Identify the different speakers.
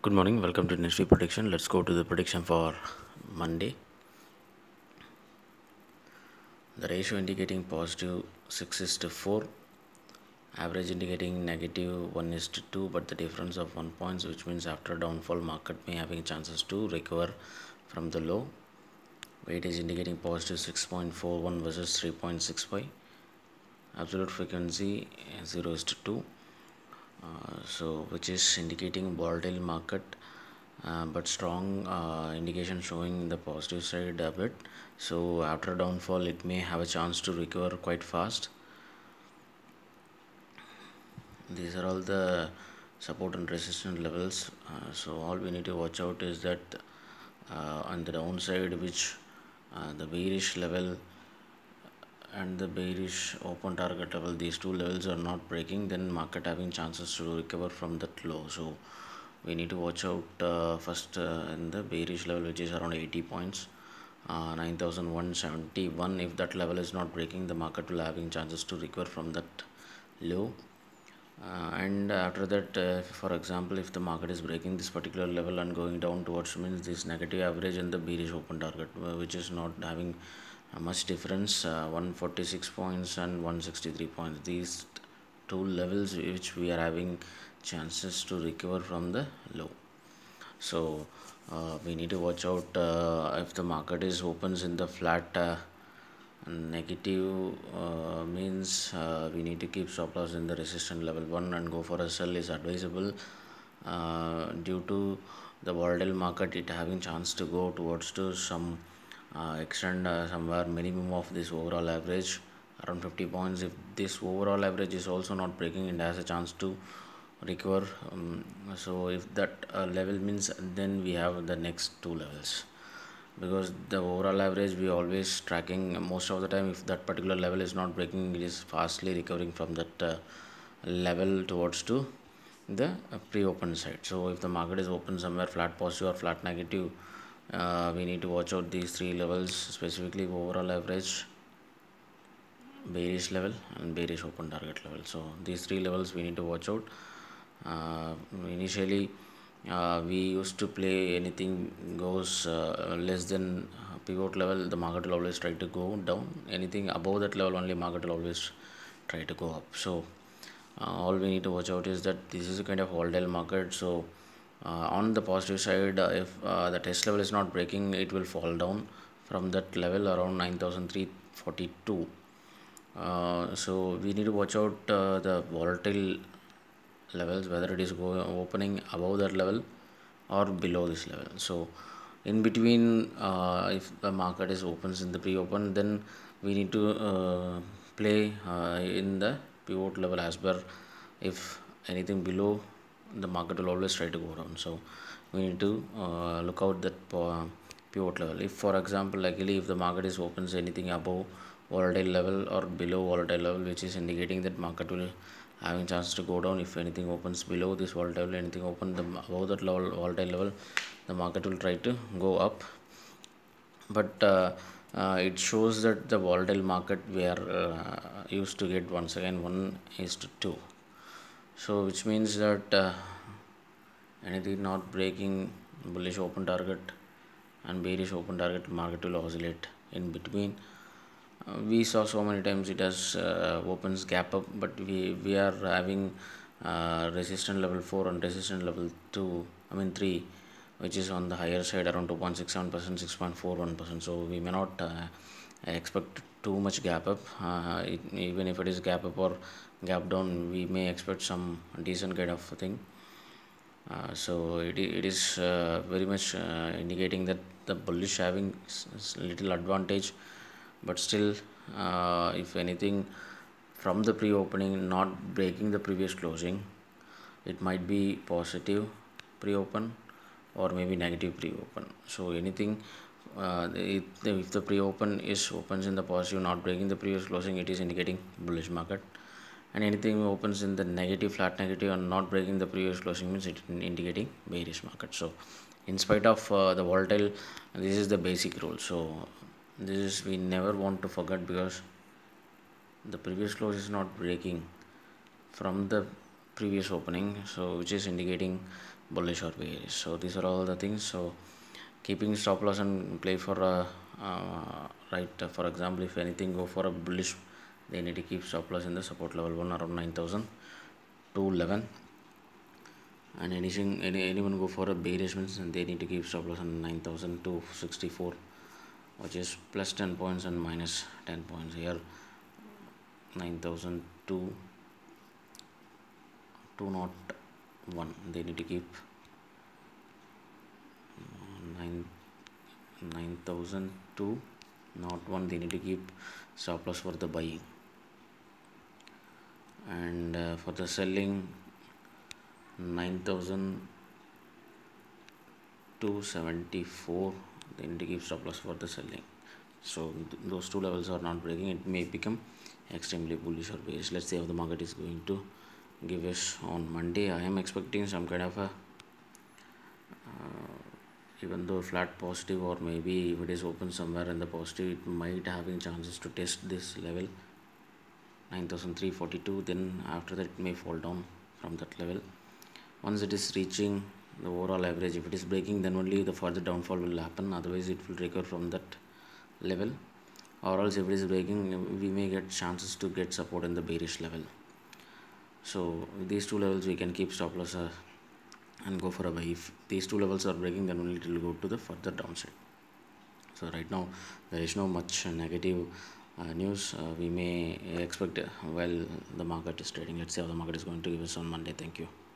Speaker 1: good morning welcome to industry prediction let's go to the prediction for monday the ratio indicating positive 6 is to 4 average indicating negative 1 is to 2 but the difference of 1 points which means after downfall market may having chances to recover from the low Weight is indicating positive 6.41 versus 3.65 absolute frequency 0 is to 2 uh, so which is indicating volatile market uh, but strong uh, indication showing the positive side a bit so after downfall it may have a chance to recover quite fast these are all the support and resistance levels uh, so all we need to watch out is that uh, on the downside which uh, the bearish level and the bearish open target level these two levels are not breaking then market having chances to recover from that low so we need to watch out uh, first uh, in the bearish level which is around 80 points uh, 9171 if that level is not breaking the market will having chances to recover from that low uh, and after that uh, for example if the market is breaking this particular level and going down towards means this negative average and the bearish open target uh, which is not having much difference? Uh, 146 points and 163 points. These two levels which we are having chances to recover from the low. So uh, we need to watch out uh, if the market is opens in the flat uh, negative uh, means uh, we need to keep stop loss in the resistance level 1 and go for a sell is advisable uh, due to the volatile market it having chance to go towards to some uh, extend uh, somewhere minimum of this overall average around 50 points if this overall average is also not breaking and has a chance to recover um, so if that uh, level means then we have the next two levels because the overall average we always tracking most of the time if that particular level is not breaking it is fastly recovering from that uh, level towards to the uh, pre-open side so if the market is open somewhere flat positive or flat negative uh, we need to watch out these three levels specifically overall average bearish level and bearish open target level so these three levels we need to watch out uh, initially uh, we used to play anything goes uh, less than pivot level the market will always try to go down anything above that level only market will always try to go up so uh, all we need to watch out is that this is a kind of volatile market so uh, on the positive side uh, if uh, the test level is not breaking it will fall down from that level around 9342 uh, so we need to watch out uh, the volatile levels whether it is going opening above that level or below this level so in between uh, if the market is opens in the pre-open then we need to play in the pivot level as per if anything below the market will always try to go down so we need to uh, look out that uh, pivot level if for example luckily if the market is opens anything above volatile level or below volatile level which is indicating that market will having chance to go down if anything opens below this volatile anything open the above that level volatile level the market will try to go up but uh, uh, it shows that the volatile market we are uh, used to get once again 1 is to 2 so which means that uh, anything not breaking bullish open target and bearish open target market will oscillate in between uh, we saw so many times it has uh, opens gap up but we we are having uh, resistance level 4 and resistance level 2 i mean 3 which is on the higher side around 2.67 percent 6.41 percent so we may not uh, expect too much gap up uh, it, even if it is gap up or gap down we may expect some decent kind of thing uh, so it, it is uh, very much uh, indicating that the bullish having little advantage but still uh, if anything from the pre-opening not breaking the previous closing it might be positive pre-open or maybe negative pre-open so anything uh, if the pre-open is opens in the positive not breaking the previous closing it is indicating bullish market and anything opens in the negative flat negative and not breaking the previous closing means it indicating bearish market so in spite of uh, the volatile this is the basic rule so this is we never want to forget because the previous close is not breaking from the previous opening so which is indicating bullish or bearish so these are all the things so keeping stop loss and play for a uh, uh, right for example if anything go for a bullish they need to keep stop loss in the support level 1 around 9000 to 11 and anything any, anyone go for a bearish means they need to keep stop loss on 9000 to 64 which is plus 10 points and minus 10 points here 9000 to one. they need to keep 9 9000 to not one they need to keep stop loss for the buying and uh, for the selling 9274 the indicative stop loss for the selling so th those two levels are not breaking it may become extremely bullish or bearish let's see how the market is going to give us on monday i am expecting some kind of a uh, even though flat positive or maybe if it is open somewhere in the positive it might having chances to test this level 9342 then after that it may fall down from that level once it is reaching the overall average if it is breaking then only the further downfall will happen otherwise it will recover from that level or else if it is breaking we may get chances to get support in the bearish level so these two levels we can keep stop loss uh, and go for a buy if these two levels are breaking then only it will go to the further downside so right now there is no much negative uh, news uh, we may expect uh, Well, the market is trading let's see how the market is going to give us on monday thank you